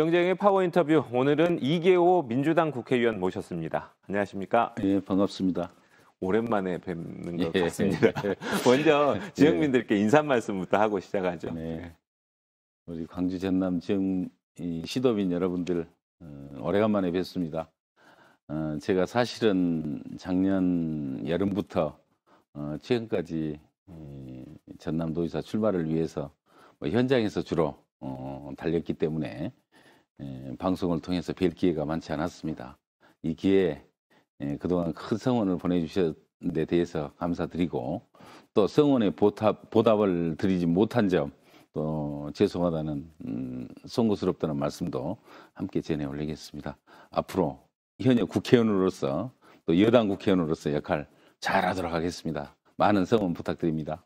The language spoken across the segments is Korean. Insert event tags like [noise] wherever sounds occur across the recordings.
경쟁의 파워 인터뷰 오늘은 이계호 민주당 국회의원 모셨습니다. 안녕하십니까? 예, 반갑습니다. 오랜만에 뵙는 것 예, 같습니다. [laughs] 예. 먼저 지역민들께 인사 말씀부터 하고 시작하죠. 네. 우리 광주 전남 지역 시도민 여러분들 어, 오래간만에 뵙습니다. 어, 제가 사실은 작년 여름부터 어, 지금까지 전남도지사 출마를 위해서 뭐 현장에서 주로 달렸기 때문에 예, 방송을 통해서 뵐 기회가 많지 않았습니다. 이 기회에 예, 그동안 큰 성원을 보내주셨 는데 대해서 감사드리고 또성원에 보답, 보답을 드리지 못한 점 또 죄송하다는 음, 송구스럽다는 말씀도 함께 전해 올리겠습니다. 앞으로 현역 국회의원으로서 또 여당 국회의원으로서 역할 잘하도록 하겠습니다. 많은 성원 부탁드립니다.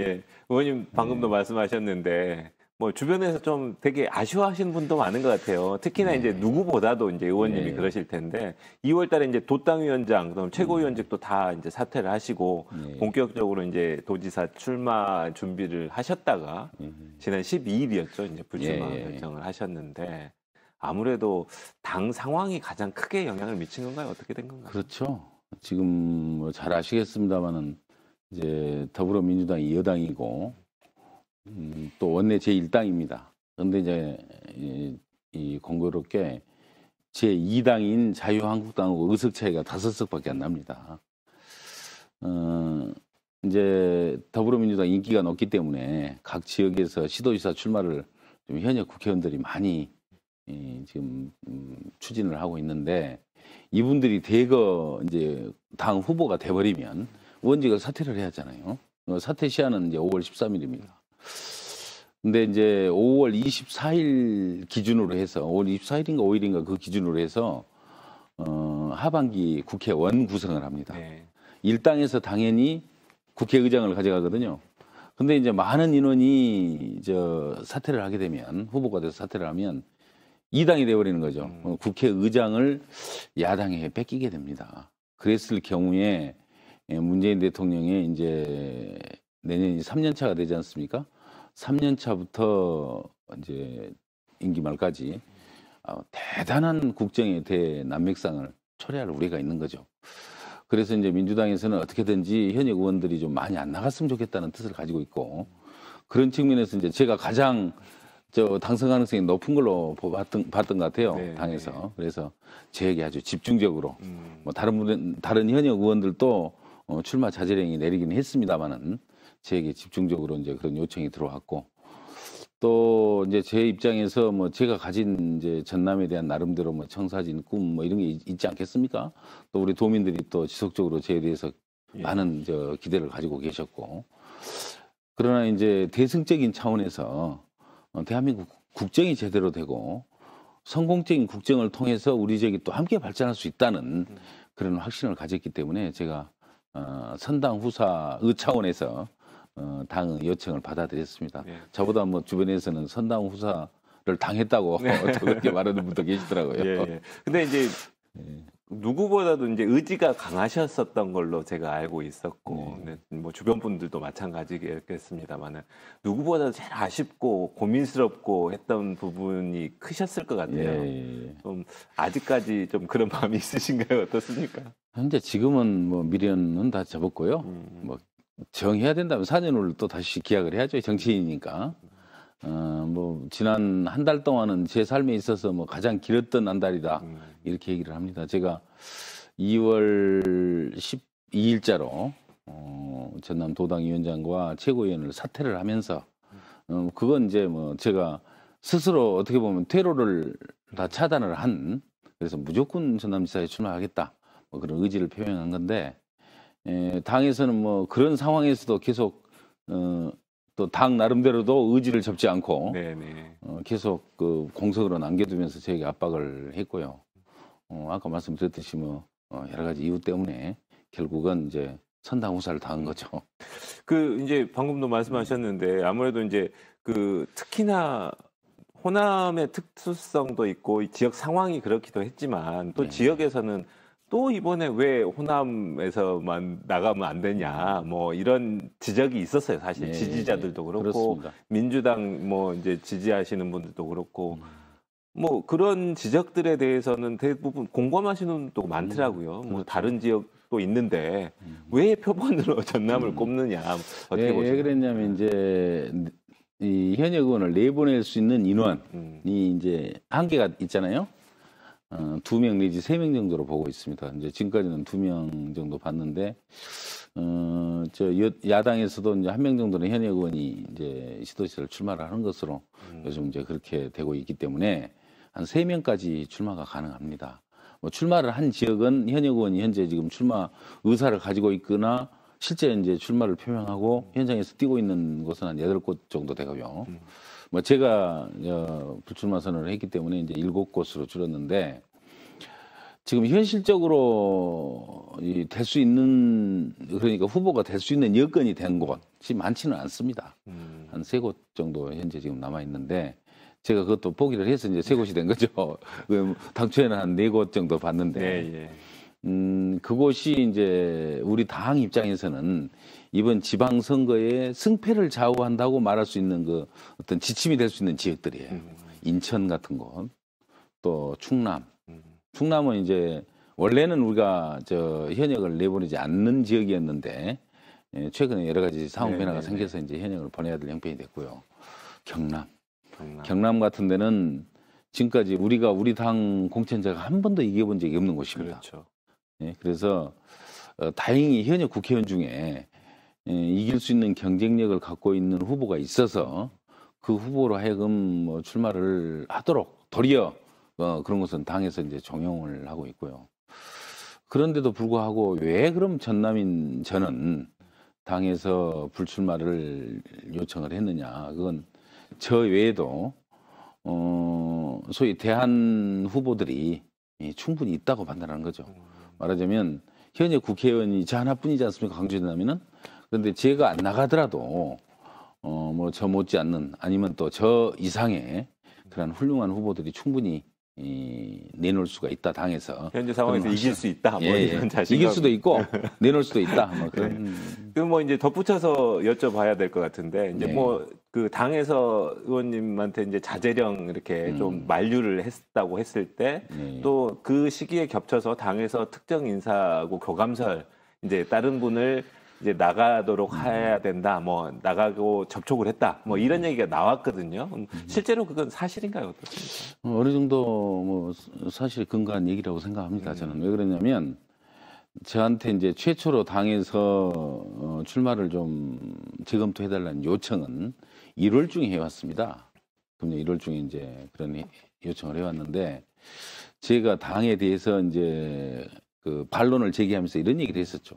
예, 의원님 방금도 네. 말씀하셨는데 뭐 주변에서 좀 되게 아쉬워하시는 분도 많은 것 같아요. 특히나 네. 이제 누구보다도 이제 의원님이 네. 그러실 텐데 2월달에 이제 도당 위원장 그다음 최고위원직도 음. 다 이제 사퇴를 하시고 네. 본격적으로 이제 도지사 출마 준비를 하셨다가 음. 지난 12일이었죠 이제 불출마 예. 결정을 하셨는데 아무래도 당 상황이 가장 크게 영향을 미친 건가요? 어떻게 된 건가요? 그렇죠. 지금 뭐 잘 아시겠습니다만은 이제 더불어민주당이 여당이고 음, 또 원내 제1당입니다. 그런데 이제 이, 공교롭게 제2당인 자유한국당하고 의석 차이가 다섯 석밖에 안 납니다. 어, 이제 더불어민주당 인기가 높기 때문에 각 지역에서 시도지사 출마를 좀 현역 국회의원들이 많이 이, 지금 음, 추진을 하고 있는데 이분들이 대거 이제 당 후보가 돼버리면 원직을 사퇴를 해야 하잖아요. 어, 사퇴 시한은 이제 5월 13일입니다. 근데 이제 5월 24일 기준으로 해서 5월 24일인가 5일인가 그 기준으로 해서 어, 하반기 국회원 구성을 합니다. 네. 일당에서 당연히 국회의장을 가져가거든요. 근데 이제 많은 인원이 저 사퇴를 하게 되면 후보가 돼서 사퇴를 하면 2당이 돼버리는 거죠. 음. 어, 국회의장을 야당에 뺏기게 됩니다. 그랬을 경우에 예, 문재인 대통령의 이제 내년이 3년 차가 되지 않습니까? 3년 차부터 이제 임기 말까지 어, 대단한 국정에 대해 난맥상을 초래할 우려가 있는 거죠. 그래서 이제 민주당에서는 어떻게든지 현역 의원들이 좀 많이 안 나갔으면 좋겠다는 뜻을 가지고 있고 그런 측면에서 이제 제가 가장 저 당선 가능성이 높은 걸로 봤던, 봤던 것 같아요 네, 당에서 네. 그래서 제에게 아주 집중적으로 음. 뭐 다른 분 다른 현역 의원들도 어, 출마 자제령이 내리긴 했습니다만은 제게 집중적으로 이제 그런 요청이 들어왔고 또 이제 제 입장에서 뭐 제가 가진 이제 전남에 대한 나름대로 뭐 청사진 꿈 뭐 이런 게 있, 지 않겠습니까? 또 우리 도민들이 또 지속적으로 제에 대해서 예. 많은 저 기대를 가지고 계셨고 그러나 이제 대승적인 차원에서 어, 대한민국 국정이 제대로 되고 성공적인 국정을 통해서 우리 지역이 또 함께 발전할 수 있다는 음. 그런 확신을 가졌기 때문에 제가 어, 선당 후사의 차원에서 어, 당의 요청을 받아들였습니다. 네. 저보다 뭐 주변에서는 선당 후사를 당했다고 네. 그렇게 [laughs] 말하는 분도 계시더라고요. 예, 예. 근데 이제 예. 누구보다도 이제 의지가 강하셨었던 걸로 제가 알고 있었고, 네. 네 뭐 주변 분들도 마찬가지겠습니다만은 누구보다도 제일 아쉽고 고민스럽고 했던 부분이 크셨을 것 같아요. 예. 예, 예. 좀 아직까지 좀 그런 [laughs] 마음이 있으신가요? 어떻습니까? 현재 지금은 뭐 미련은 다 접었고요. 음. 뭐 정해야 된다면 4년을 또 다시 기약을 해야죠. 정치인이니까. 어, 뭐, 지난 한 달 동안은 제 삶에 있어서 뭐 가장 길었던 한 달이다. 음. 이렇게 얘기를 합니다. 제가 2월 12일자로, 어, 전남 도당위원장과 최고위원을 사퇴를 하면서, 어, 그건 이제 뭐 제가 스스로 어떻게 보면 퇴로를 다 차단을 한, 그래서 무조건 전남지사에 출마하겠다. 뭐 그런 의지를 표명한 건데, 에, 예, 당에서는 뭐 그런 상황에서도 계속 어, 또 당 나름대로도 의지를 접지 않고 네네. 어, 계속 그 공석으로 남겨두면서 저에게 압박을 했고요. 어, 아까 말씀드렸듯이 뭐 어, 여러 가지 이유 때문에 결국은 이제 선당 후사를 당한 거죠. 그 이제 방금도 말씀하셨는데 아무래도 이제 그 특히나 호남의 특수성도 있고 지역 상황이 그렇기도 했지만 또 네. 지역에서는 또 이번에 왜 호남에서만 나가면 안 되냐 뭐 이런 지적이 있었어요 사실 네, 지지자들도 그렇고 그렇습니다. 민주당 뭐 이제 지지하시는 분들도 그렇고 음. 뭐 그런 지적들에 대해서는 대부분 공감하시는 분도 음. 많더라고요 음, 그렇죠. 뭐 다른 지역도 있는데 음. 왜 표본으로 [laughs] 전남을 음. 꼽느냐 어떻게 왜, 보세요? 왜 그랬냐면 네. 이제 이 현역 의원을 내보낼 수 있는 인원이 음. 이제 한계가 있잖아요. 어, 두 명 내지 세 명 정도로 보고 있습니다. 이제 지금까지는 두 명 정도 봤는데 어, 저 야당에서도 이제 한 명 정도는 현역 의원이 이제 시도시를 출마를 하는 것으로 음. 요즘 이제 그렇게 되고 있기 때문에 한 세 명까지 출마가 가능합니다. 뭐 출마를 한 지역은 현역 의원이 현재 지금 출마 의사를 가지고 있거나 실제 이제 출마를 표명하고 음. 현장에서 뛰고 있는 곳은 한 여덟 곳 정도 되고요. 음. 뭐 제가 어, 불출마 선언을 했기 때문에 이제 일곱 곳으로 줄었는데 지금 현실적으로 될수 있는 그러니까 후보가 될 수 있는 여건이 된 곳이 많지는 않습니다. 음. 한세 곳 정도 현재 지금 남아 있는데 제가 그것도 포기를 해서 이제 세 곳이 된 거죠. [laughs] 그 당초에는 한 네 곳 정도 봤는데 네, 예. 음, 그곳이 이제 우리 당 입장에서는 이번 지방선거에 승패를 좌우한다고 말할 수 있는 그 어떤 지침이 될 수 있는 지역들이에요. 음. 인천 같은 곳, 또 충남. 음. 충남은 이제 원래는 우리가 저 현역을 내보내지 않는 지역이었는데 예, 최근에 여러 가지 상황 변화가 생겨서 이제 현역을 보내야 될 형편이 됐고요. 경남. 경남. 경남 같은 데는 지금까지 우리가 우리 당 공천자가 한 번도 이겨본 적이 없는 곳입니다. 그렇죠. 예, 그래서 어, 다행히 현역 국회의원 중에 예, 이길 수 있는 경쟁력을 갖고 있는 후보가 있어서 그 후보로 하여금 뭐 출마를 하도록 도리어 어, 그런 것은 당에서 이제 정용을 하고 있고요. 그런데도 불구하고 왜 그럼 전남인 저는 당에서 불출마를 요청을 했느냐. 그건 저 외에도, 어, 소위 대한 후보들이 충분히 있다고 판단하는 거죠. 음. 말하자면, 현재 국회의원이 저 하나뿐이지 않습니까? 강조에다면은 그런데 제가안 나가더라도 어 뭐 저 못지않는 아니면 또 저 이상의 그런 훌륭한 후보들이 충분히 이, 내놓을 수가 있다 당에서 현재 상황에서 이길 수 있다 뭐 예, 뭐 이런 자신 이길 수도 있고 [laughs] 내놓을 수도 있다 뭐 네. 그런 그뭐 이제 덧붙여서 여쭤봐야 될 것 같은데 이제 예. 네. 뭐그 당에서 의원님한테 이제 자재령 이렇게 음. 좀 만류를 했다고 했을 때 또그 네. 시기에 겹쳐서 당에서 특정 인사하고 교감설 이제 다른 분을 이제 나가도록 음. 해야 된다. 뭐 나가고 접촉을 했다. 뭐 음. 이런 얘기가 나왔거든요. 음. 실제로 그건 사실인가요? 어떻습니까? 어, 어느 정도 뭐 사실 근거한 얘기라고 생각합니다. 저는 왜 그러냐면 저한테 이제 최초로 당에서 어, 출마를 좀 재검토해달라는 요청은 1월 중에 해왔습니다. 금년 1월 중에 이제 그런 요청을 해왔는데 제가 당에 대해서 이제 그 반론을 제기하면서 이런 얘기를 했었죠.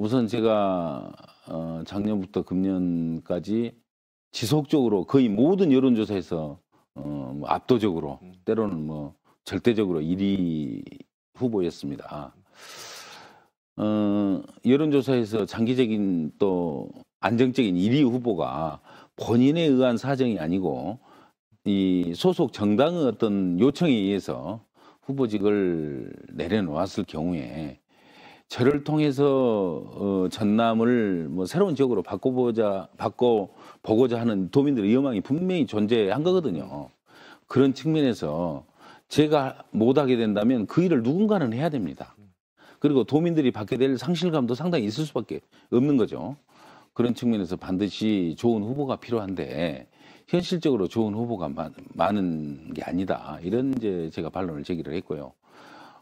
우선 제가 어, 작년부터 금년까지 지속적으로 거의 모든 여론조사에서 어, 뭐 압도적으로 음. 때로는 뭐 절대적으로 1위 후보였습니다. 아. 어, 여론조사에서 장기적인 또 안정적인 1위 후보가 본인에 의한 사정이 아니고 이 소속 정당의 어떤 요청에 의해서 후보직을 내려놓았을 경우에 저를 통해서 어, 전남을 뭐 새로운 지역으로 바꿔보자 바꿔 보고자 하는 도민들의 여망이 분명히 존재한 거거든요. 그런 측면에서 제가 못하게 된다면 그 일을 누군가는 해야 됩니다. 그리고 도민들이 받게 될 상실감도 상당히 있을 수밖에 없는 거죠. 그런 측면에서 반드시 좋은 후보가 필요한데 현실적으로 좋은 후보가 많, 은게 아니다. 이런 이제 제가 반론을 제기를 했고요.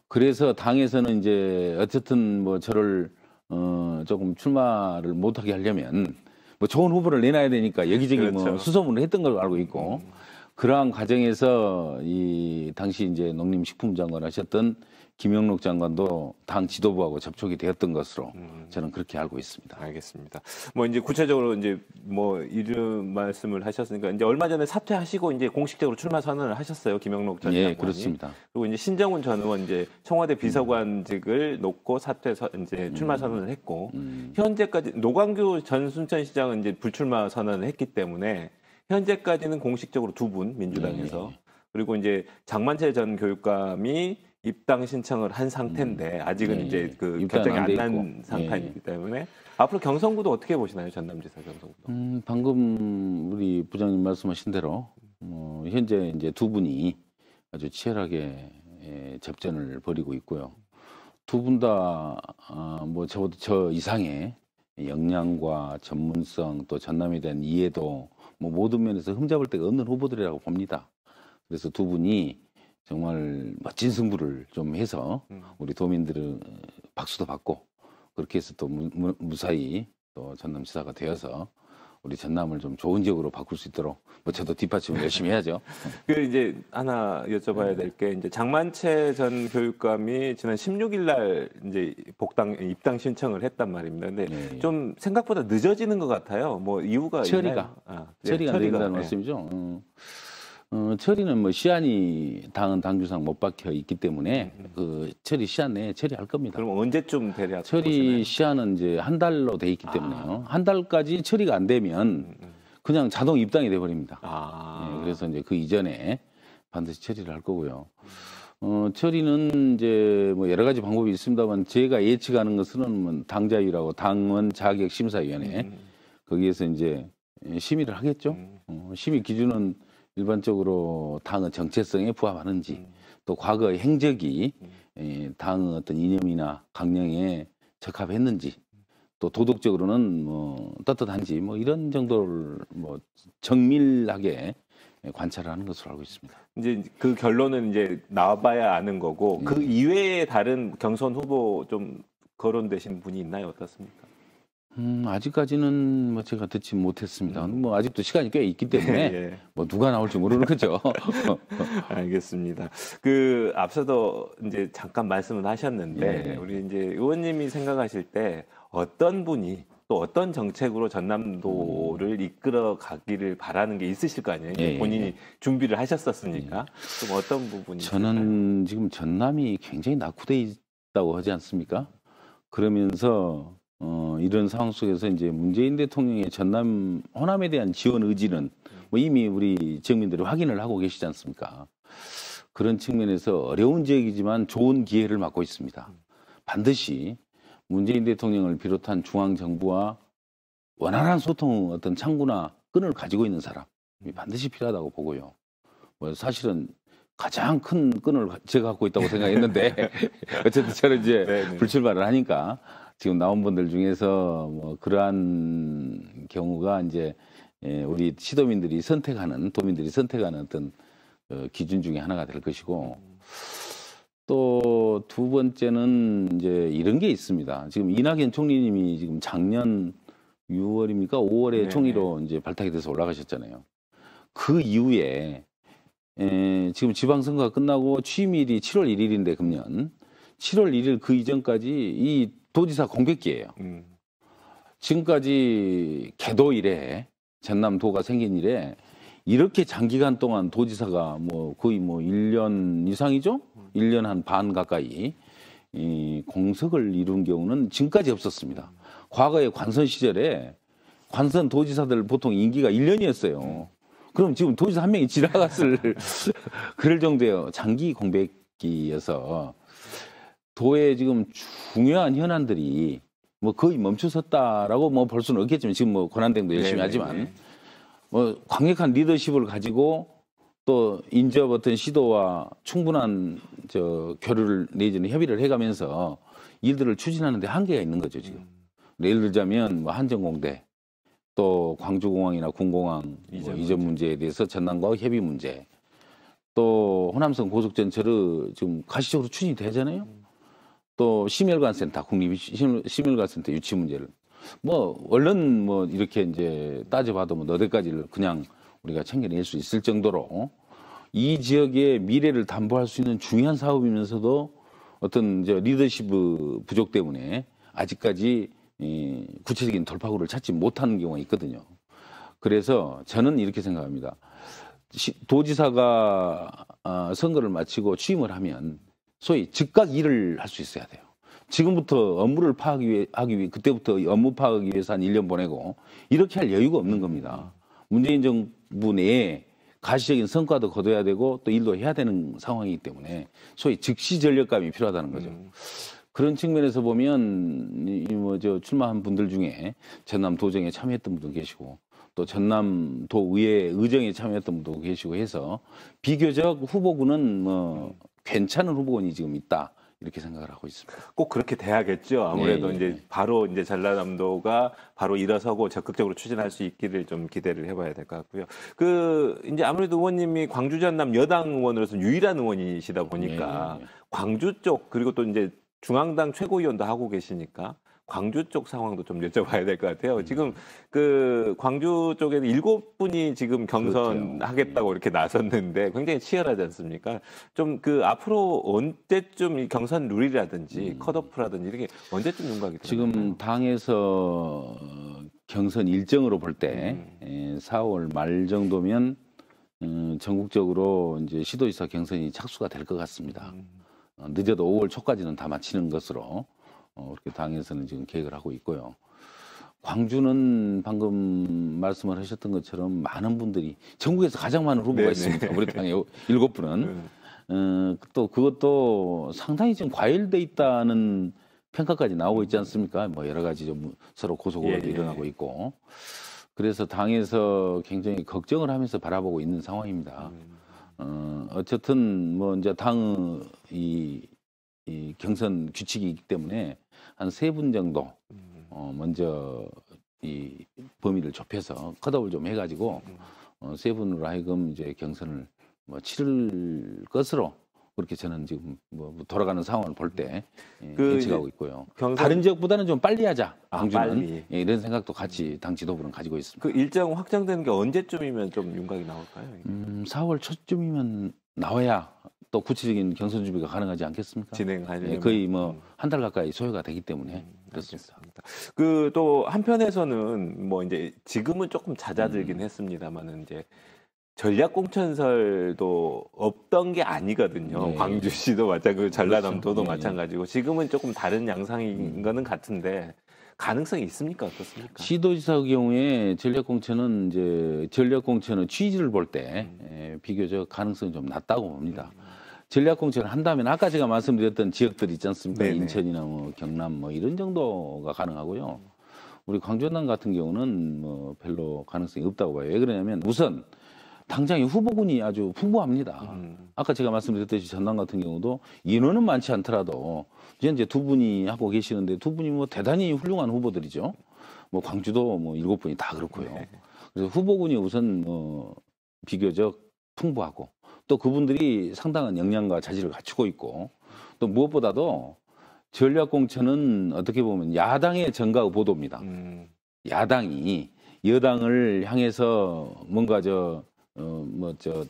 그래서 당에서는 이제 어쨌든 뭐 저를 어 조금 출마를 못하게 하려면 뭐 좋은 후보를 내놔야 되니까 여기저기 뭐 그렇죠. 뭐 수소문을 했던 걸로 알고 있고 그러한 과정에서 이 당시 이제 농림식품장관 하셨던 김영록 장관도 당 지도부하고 접촉이 되었던 것으로 음. 저는 그렇게 알고 있습니다. 알겠습니다. 뭐 이제 구체적으로 이제 뭐 이런 말씀을 하셨으니까 이제 얼마 전에 사퇴하시고 이제 공식적으로 출마 선언을 하셨어요. 김영록 전 예, 장관이. 그렇습니다. 그리고 이제 신정훈 전 의원 이제 청와대 음. 비서관직을 놓고 사퇴 서, 이제 음. 출마 선언을 했고 음. 현재까지 노광규 전 순천시장은 이제 불출마 선언을 했기 때문에 현재까지는 공식적으로 두 분 민주당에서 예, 예. 그리고 이제 장만채 전 교육감이 입당 신청을 한 상태인데 음. 아직은 예, 이제 예. 그 결정이 안난 예. 상태이기 때문에 앞으로 경선구도 어떻게 보시나요 전남지사 경선구도? 음, 방금 우리 부장님 말씀하신 대로 어, 현재 이제 두 분이 아주 치열하게 예, 접전을 벌이고 있고요. 두 분 다뭐 아, 뭐 적어도 저 이상의 역량과 전문성 또 전남에 대한 이해도 뭐 모든 면에서 흠잡을 데가 없는 후보들이라고 봅니다. 그래서 두 분이 정말 멋진 승부를 좀 해서 음. 우리 도민들은 박수도 받고 그렇게 해서 또 무, 무 사히또 전남지사가 되어서 우리 전남을 좀 좋은 지역으로 바꿀 수 있도록 뭐 저도 뒷받침을 열심히 해야죠. [laughs] 그 이제 하나 여쭤봐야 네. 될게 이제 장만채 전 교육감이 지난 16일 날 이제 복당 입당 신청을 했단 말입니다. 근데 네. 좀 생각보다 늦어지는 것 같아요. 뭐 이유가 처리가 있나요? 아, 네, 처리가, 된다는 예. 말씀이죠. 음. 어, 처리는 뭐 시한이 당은 당규상 못 박혀 있기 때문에 그 처리 시한 내에 처리할 겁니다. 그럼 언제쯤 대략 처리 보시나요? 시한은 이제 한 달로 돼 있기 아. 때문에요. 한 달까지 처리가 안 되면 음, 음, 음. 그냥 자동 입당이 돼 버립니다. 아. 네, 그래서 이제 그 이전에 반드시 처리를 할 거고요. 어, 처리는 이제 뭐 여러 가지 방법이 있습니다만 제가 예측하는 것은 뭐 당자위라고 당원 자격심사위원회 거기에서 이제 심의를 하겠죠. 어, 심의 기준은 일반적으로 당의 정체성에 부합하는지 음. 또 과거의 행적이 음. 예, 당의 어떤 이념이나 강령에 적합했는지 또 도덕적으로는 뭐 떳떳한지 뭐 이런 정도를 뭐 정밀하게 관찰하는 것으로 알고 있습니다. 이제 그 결론은 이제 나와봐야 아는 거고 네. 그 예. 이외에 다른 경선 후보 좀 거론되신 분이 있나요? 어떻습니까? 음, 아직까지는 뭐 제가 듣지 못했습니다. 음. 뭐 아직도 시간이 꽤 있기 때문에 [laughs] 예, 예. 뭐 누가 나올지 모르는 거죠. [laughs] 알겠습니다. 그 앞서도 이제 잠깐 말씀을 하셨는데 예. 우리 이제 의원님이 생각하실 때 어떤 분이 또 어떤 정책으로 전남도를 음. 이끌어 가기를 바라는 게 있으실 거 아니에요? 예, 예, 본인이 예. 준비를 하셨었으니까 예. 좀 어떤 부분이 저는 있을까요? 지금 전남이 굉장히 낙후돼 있다고 하지 않습니까? 그러면서 어, 이런 상황 속에서 이제 문재인 대통령의 전남 호남에 대한 지원 의지는 뭐 이미 우리 지역민들이 확인을 하고 계시지 않습니까? 그런 측면에서 어려운 지역이지만 좋은 기회를 맡고 있습니다. 반드시 문재인 대통령을 비롯한 중앙 정부와 원활한 소통 어떤 창구나 끈을 가지고 있는 사람이 반드시 필요하다고 보고요. 뭐 사실은 가장 큰 끈을 제가 갖고 있다고 생각했는데 [laughs] 어쨌든 저는 이제 네, 네. 불출마를 하니까 지금 나온 분들 중에서 뭐 그러한 경우가 이제 예, 우리 시도민들이 선택하는 도민들이 선택하는 어떤 그 기준 중에 하나가 될 것이고 또 두 번째는 이제 이런 게 있습니다. 지금 이낙연 총리님이 지금 작년 6월입니까 5월에 네. 총리로 네. 이제 발탁이 돼서 올라가셨잖아요. 그 이후에 에, 예, 지금 지방선거가 끝나고 취임일이 7월 1일인데 금년 7월 1일 그 이전까지 이 도지사 공백기예요. 음. 지금까지 개도 이래 전남도가 생긴 이래 이렇게 장기간 동안 도지사가 뭐 거의 뭐 1년 이상이죠? 1년 한 반 가까이 이 공석을 이룬 경우는 지금까지 없었습니다. 과거의 관선 시절에 관선 도지사들 보통 임기가 1년이었어요. 그럼 지금 도지사 한 명이 지나갔을 [laughs] 그럴 정도의 장기 공백기여서 도의 지금 중요한 현안들이 뭐 거의 멈춰섰다라고뭐 볼 수는 없겠지만 지금 뭐 권한대행도 열심히 네네, 네, 하지만 네. 뭐 강력한 리더십을 가지고 또 인접 어떤 시도와 충분한 저 교류를 내지는 협의를 해가면서 일들을 추진하는데 한계가 있는 거죠 지금. 음. 예를 들자면 뭐 한전공대 또 광주공항이나 군공항 이전, 뭐 이전 문제에 대해서 전남과 협의 문제 또 호남선 고속전철을 지금 가시적으로 추진이 되잖아요. 음. 또 심혈관센터 국립 심혈관센터 유치 문제를 뭐 얼른 뭐 이렇게 이제 따져봐도 뭐너댓까지를 그냥 우리가 챙겨낼 수 있을 정도로 이 지역의 미래를 담보할 수 있는 중요한 사업이면서도 어떤 이제 리더십 부족 때문에 아직까지 이 구체적인 돌파구를 찾지 못하는 경우가 있거든요. 그래서 저는 이렇게 생각합니다. 도지사가 아, 선거를 마치고 취임을 하면 소위 즉각 일을 할 수 있어야 돼요. 지금부터 업무를 파악하기 위해, 하기 위해, 그때부터 업무 파악하기 위해서 한 1년 보내고, 이렇게 할 여유가 없는 겁니다. 문재인 정부 내에 가시적인 성과도 거둬야 되고, 또 일도 해야 되는 상황이기 때문에, 소위 즉시 전력감이 필요하다는 거죠. 음. 그런 측면에서 보면, 뭐저 출마한 분들 중에 전남 도정에 참여했던 분도 계시고, 또 전남도 의회 의정에 참여했던 분도 계시고 해서 비교적 후보군은 뭐 음. 괜찮은 후보군이 지금 있다. 이렇게 생각을 하고 있습니다. 꼭 그렇게 돼야겠죠. 아무래도 예, 예 이제 예. 바로 이제 전라남도가 바로 일어서고 적극적으로 추진할 수 있기를 좀 기대를 해봐야 될 것 같고요. 그 이제 아무래도 의원님이 광주 전남 여당 의원으로서 유일한 의원이시다 보니까 예, 예 광주 쪽 그리고 또 이제 중앙당 최고위원도 하고 계시니까 광주 쪽 상황도 좀 여쭤봐야 될 것 같아요. 음. 지금 그 광주 쪽에는 일곱 분이 지금 경선하겠다고 그렇죠. 이렇게 나섰는데 굉장히 치열하지 않습니까? 좀 그 앞으로 언제쯤 이 경선 룰이라든지 음. 컷오프라든지 이렇게 언제쯤 윤곽이 지금 되나요? 당에서 경선 일정으로 볼때 음. 4월 예, 말 정도면 음, 전국적으로 이제 시도지사 경선이 착수가 될 것 같습니다. 음. 어, 늦어도 5월 초까지는 다 마치는 것으로 어, 그렇게 당에서는 지금 계획을 하고 있고요. 광주는 방금 말씀을 하셨던 것처럼 많은 분들이 전국에서 가장 많은 후보가 네네. 네. 있습니다. 우리 당의 일곱 분은 네. 어, 또 그것도 상당히 지금 과열돼 있다는 평가까지 나오고 있지 않습니까? 뭐 여러 가지 좀 서로 고소고발도 예, 예. 일어나고 있고 그래서 당에서 굉장히 걱정을 하면서 바라보고 있는 상황입니다. 음. 어, 어쨌든 뭐 이제 당 이, 이 경선 규칙이 있기 때문에 한세분 정도 음. 어, 먼저 이 범위를 좁혀서 컷업을 좀 해가지고 어, 세 분으로 하여금 이제 경선을 뭐 치를 것으로 그렇게 저는 지금 뭐, 뭐 돌아가는 상황을 볼때 예, 그 예측하고 있고요. 경선... 다른 지역보다는 좀 빨리 하자. 광주는 아, 빨리. 예, 이런 생각도 같이 당 지도부는 가지고 있습니다. 그 일정 확정되는 게 언제쯤이면 좀 윤곽이 나올까요? 음, 4월 초쯤이면 나와야 또 구체적인 경선 준비가 가능하지 않겠습니까? 진행하려면 예, 거의 뭐 한달 음. 가까이 소요가 되기 때문에 음, 그렇습니다. 그 또 한편에서는 뭐 이제 지금은 조금 잦아들긴 음. 했습니다만은 이제 전략 공천설도 없던 게 아니거든요. 네. 예. 광주시도 마찬가지고 그 그렇죠. 전라남도도 그렇죠. 마찬가지고 지금은 조금 다른 양상인 음. 거는 같은데 가능성이 있습니까 어떻습니까? 시도지사 경우에 전략공천은 이제 전략공천은 취지를 볼때 음. 비교적 가능성이 좀 낮다고 봅니다. 음. 전략 공천을 한다면 아까 제가 말씀드렸던 지역들 있지 않습니까? 네네. 인천이나 뭐 경남 뭐 이런 정도가 가능하고요. 우리 광주당 같은 경우는 뭐 별로 가능성이 없다고 봐요. 왜 그러냐면 우선 당장의 후보군이 아주 풍부합니다. 음. 아까 제가 말씀드렸듯이 전남 같은 경우도 인원은 많지 않더라도 이제 두 분이 하고 계시는데 두 분이 뭐 대단히 훌륭한 후보들이죠. 뭐 광주도 뭐 일곱 분이 다 그렇고요. 네. 그래서 후보군이 우선 뭐 비교적 풍부하고 또 그분들이 상당한 역량과 자질을 갖추고 있고 또 무엇보다도 전략공천은 어떻게 보면 야당의 정가 보도입니다. 음. 야당이 여당을 향해서 뭔가 저, 어, 뭐, 저,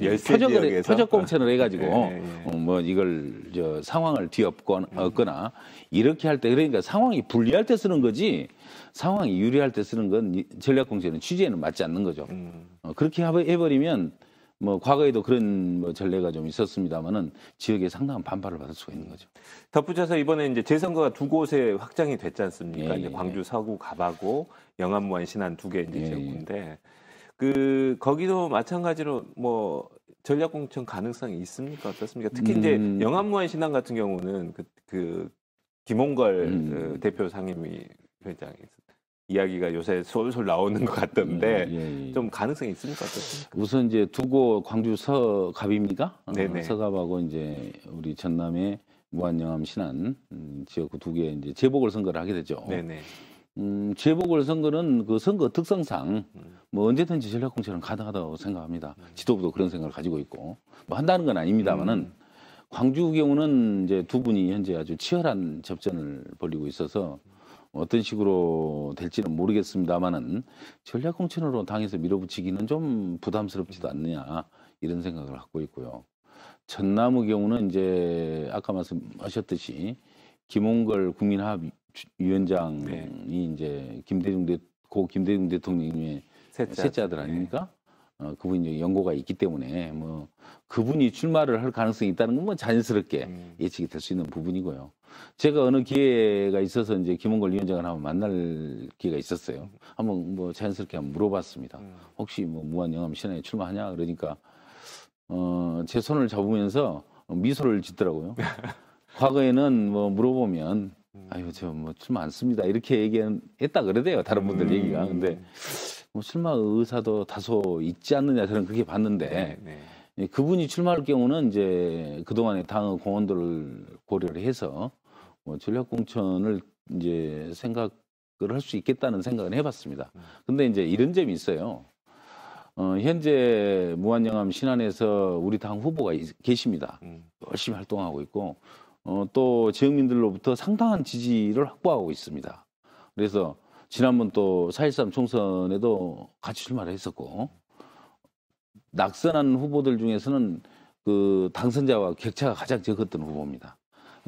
예, 표적을, 표적 공천을 해가지고 예, 예, 예. 어, 뭐 이걸 저 상황을 뒤엎거나 음. 이렇게 할 때 그러니까 상황이 불리할 때 쓰는 거지 상황이 유리할 때 쓰는 건 전략 공천은 취지에는 맞지 않는 거죠. 음. 어, 그렇게 해버리면 뭐 과거에도 그런 뭐 전례가 좀 있었습니다만은 지역에 상당한 반발을 받을 수가 있는 거죠. 덧붙여서 이번에 이제 재선거가 두 곳에 확장이 됐지 않습니까? 예, 이제 예. 광주 서구 가바고 영암무안 신안 두개 이제 예, 예. 지역인데 그 거기도 마찬가지로 뭐 전략 공천 가능성이 있습니까? 어떻습니까? 특히 음. 이제 영암무안 신안 같은 경우는 그, 그 김홍걸 음. 그 어, 대표 상임위 회장이 이야기가 요새 솔솔 나오는 것 같던데 예, 예, 예. 좀 가능성이 있습니까? 우선 이제 두고 광주 서갑입니까? 어, 네네. 서갑하고 이제 우리 전남의 무한영암 신안 음, 지역구 두개 이제 재보궐 선거를 하게 되죠. 네네. 음, 재보궐 선거는 그 선거 특성상 음. 뭐 언제든지 전략공천은 가능하다고 생각합니다. 지도부도 그런 생각을 가지고 있고 뭐 한다는 건 아닙니다만은 음. 광주 경우는 이제 두 분이 현재 아주 치열한 접전을 벌이고 있어서 어떤 식으로 될지는 모르겠습니다만은 전략 공천으로 당에서 밀어붙이기는 좀 부담스럽지도 않느냐 이런 생각을 갖고 있고요. 전남의 경우는 이제 아까 말씀하셨듯이 김홍걸 국민합위원장이 네. 이제 김대중 대고 김대중 대통령의 셋째, 셋째 아들 아닙니까? 네. 어, 그분이 연고가 있기 때문에 뭐 그분이 출마를 할 가능성이 있다는 건 뭐 자연스럽게 음. 예측이 될 수 있는 부분이고요. 제가 어느 기회가 있어서 이제 김원걸 위원장을 한번 만날 기회가 있었어요. 음. 한번 뭐 자연스럽게 한번 물어봤습니다. 음. 혹시 뭐 무한영암 신화에 출마하냐 그러니까 어, 제 손을 잡으면서 미소를 짓더라고요. [laughs] 과거에는 뭐 물어보면 음. 아유 저 뭐 출마 안 씁니다 이렇게 얘기했다 그러대요 다른 분들 음. 얘기가 근데 뭐 출마 의사도 다소 있지 않느냐 저는 그렇게 봤는데 네, 네. 예, 그분이 출마할 경우는 이제 그동안의 당의 공헌들을 고려를 해서 뭐 전략 공천을 이제 생각을 할 수 있겠다는 생각을 해봤습니다. 음. 근데 이제 이런 점이 있어요. 어, 현재 무한영암 신안에서 우리 당 후보가 있, 계십니다. 음. 열심히 활동하고 있고 어, 또 지역민들로부터 상당한 지지를 확보하고 있습니다. 그래서 지난번 또 4.13 총선에도 같이 출마를 했었고 낙선한 후보들 중에서는 그 당선자와 격차가 가장 적었던 후보입니다.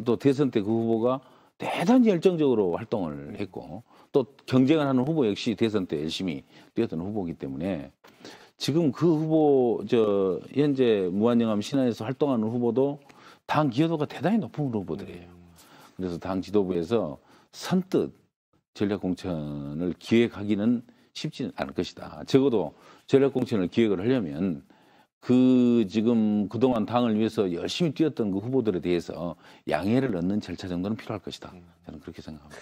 또 대선 때 그 후보가 대단히 열정적으로 활동을 했고 또 경쟁을 하는 후보 역시 대선 때 열심히 뛰었던 후보이기 때문에 지금 그 후보 저 현재 무한영암 신안에서 활동하는 후보도 당 기여도가 대단히 높은 후보들이에요. 그래서 당 지도부에서 선뜻 전략공천을 기획하기는 쉽지는 않을 것이다. 적어도 전략공천을 기획을 하려면 그 지금 그동안 당을 위해서 열심히 뛰었던 그 후보들에 대해서 양해를 얻는 절차 정도는 필요할 것이다. 음. 저는 그렇게 생각합니다.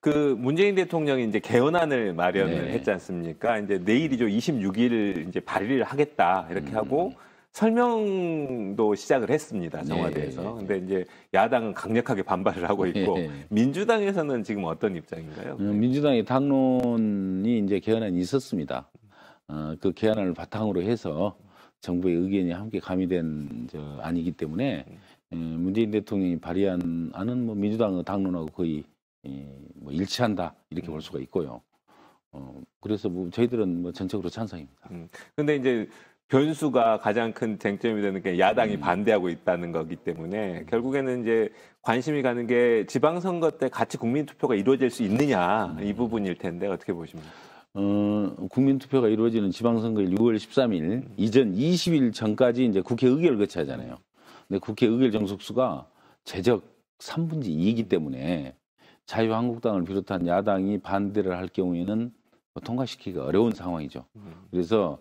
그 문재인 대통령이 이제 개헌안을 마련을 네. 했지 않습니까? 이제 내일이죠. 26일 이제 발의를 하겠다 이렇게 음. 하고 설명도 시작을 했습니다 네, 청화대에서 예, 네, 예, 네. 예. 근데 이제 야당은 강력하게 반발을 하고 있고 민주당에서는 지금 어떤 입장인가요? 음, 민주당의 당론이 이제 개헌안이 있었습니다. 어, 그 개헌안을 바탕으로 해서 정부의 의견이 함께 가미된 저 안이기 때문에 음, 문재인 대통령이 발의한 안은 뭐 민주당의 당론하고 거의 예, 뭐 일치한다 이렇게 볼 음. 수가 있고요. 어, 그래서 뭐 저희들은 뭐 전적으로 찬성입니다. 음. 근데 이제 변수가 가장 큰 쟁점이 되는 게 야당이 음. 반대하고 있다는 거기 때문에 음. 결국에는 이제 관심이 가는 게 지방선거 때 같이 국민투표가 이루어질 수 있느냐 음. 이 부분일 텐데 어떻게 보십니까? 어, 국민투표가 이루어지는 지방선거일 6월 13일 음. 이전 20일 전까지 이제 국회 의결 을 거쳐야잖아요. 하 근데 국회 의결 정속수가 제적 3분지 2이기 때문에 자유한국당을 비롯한 야당이 반대를 할 경우에는 뭐 통과시키기가 어려운 상황이죠. 음. 그래서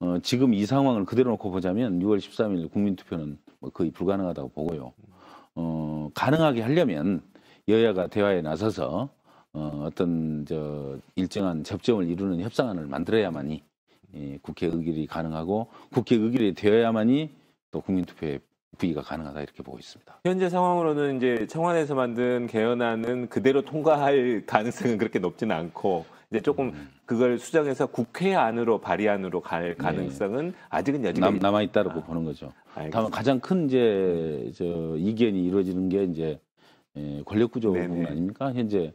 어, 지금 이 상황을 그대로 놓고 보자면 6월 13일 국민투표는 뭐 거의 불가능하다고 보고요. 어, 가능하게 하려면 여야가 대화에 나서서 어, 어떤 저 일정한 접점을 이루는 협상안을 만들어야만이 예, 국회 의결이 가능하고 국회 의결이 되어야만이 또 국민투표에 부의가 가능하다 이렇게 보고 있습니다. 현재 상황으로는 이제 청와대에서 만든 개헌안은 그대로 통과할 가능성은 그렇게 높지는 않고 이제 조금 음. 그걸 수정해서 국회 안으로 발의안으로 갈 네. 가능성은 아직은 여지가 남, 아 있다라고 아, 보는 거죠. 알겠습니다. 다만 가장 큰 이제 저 이견이 이루어지는 게 이제 에, 예, 권력 구조 네네. 부분 네. 아닙니까? 현재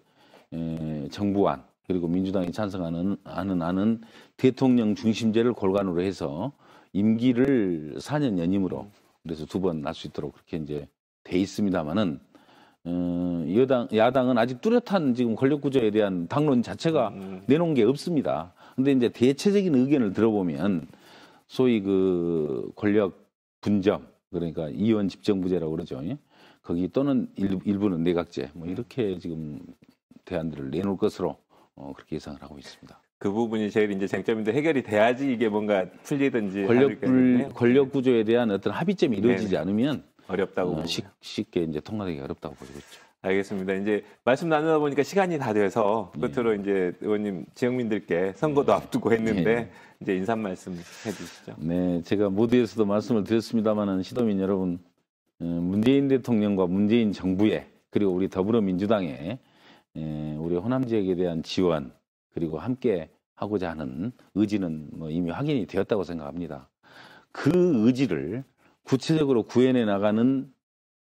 에, 예, 정부안 그리고 민주당이 찬성하는 안은 안은 대통령 중심제를 골간으로 해서 임기를 4년 연임으로 그래서 두 번 날 수 있도록 그렇게 이제 돼 있습니다만은 어, 여당 야당은 아직 뚜렷한 지금 권력 구조에 대한 당론 자체가 음, 음. 내놓은 게 없습니다. 근데 이제 대체적인 의견을 들어보면 소위 그 권력 분점 그러니까 이원 집정부제라고 그러죠. 예? 거기 또는 일부, 는 내각제 뭐 이렇게 지금 대안들을 내놓을 것으로 어, 그렇게 예상을 하고 있습니다. 그 부분이 제일 이제 쟁점인데 해결이 돼야지 이게 뭔가 풀리든지 권력, 권력 네. 구조에 대한 어떤 합의점이 이루어지지 않으면 어렵다고 어, 쉽, 쉽게 이제 통과되기 어렵다고 보고 시 있죠. 알겠습니다. 이제 말씀 나누다 보니까 시간이 다 돼서 끝으로 예. 이제 의원님 지역민들께 선거도 예. 앞두고 했는데 예. 예. 이제 인사 말씀 해주시죠. 네, 제가 모두에서도 말씀을 드렸습니다만은 시도민 여러분 어, 문재인 대통령과 문재인 정부에 그리고 우리 더불어민주당에 예, 우리 호남 지역에 대한 지원 그리고 함께 하고자 하는 의지는 뭐 이미 확인이 되었다고 생각합니다. 그 의지를 구체적으로 구현해 나가는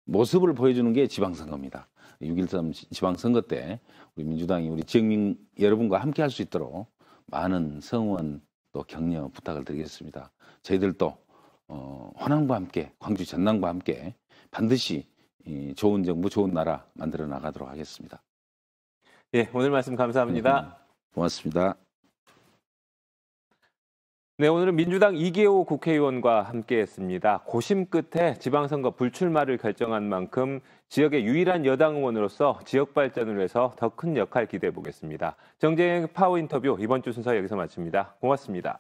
모습을 보여주는 게 지방선거입니다. 6.13 지방선거 때 우리 민주당이 우리 지역민 여러분과 함께 할 수 있도록 많은 성원 또 격려 부탁을 드리겠습니다. 저희들도 어, 호남과 함께 광주 전남과 함께 반드시 이 좋은 정부 좋은 나라 만들어 나가도록 하겠습니다. 예, 오늘 말씀 감사합니다. 네, 고맙습니다. 네, 오늘은 민주당 이계호 국회의원과 함께했습니다. 고심 끝에 지방선거 불출마를 결정한 만큼 지역의 유일한 여당 의원으로서 지역 발전을 위해서 더 큰 역할 기대해 보겠습니다. 정쟁 파워 인터뷰 이번 주 순서 여기서 마칩니다. 고맙습니다.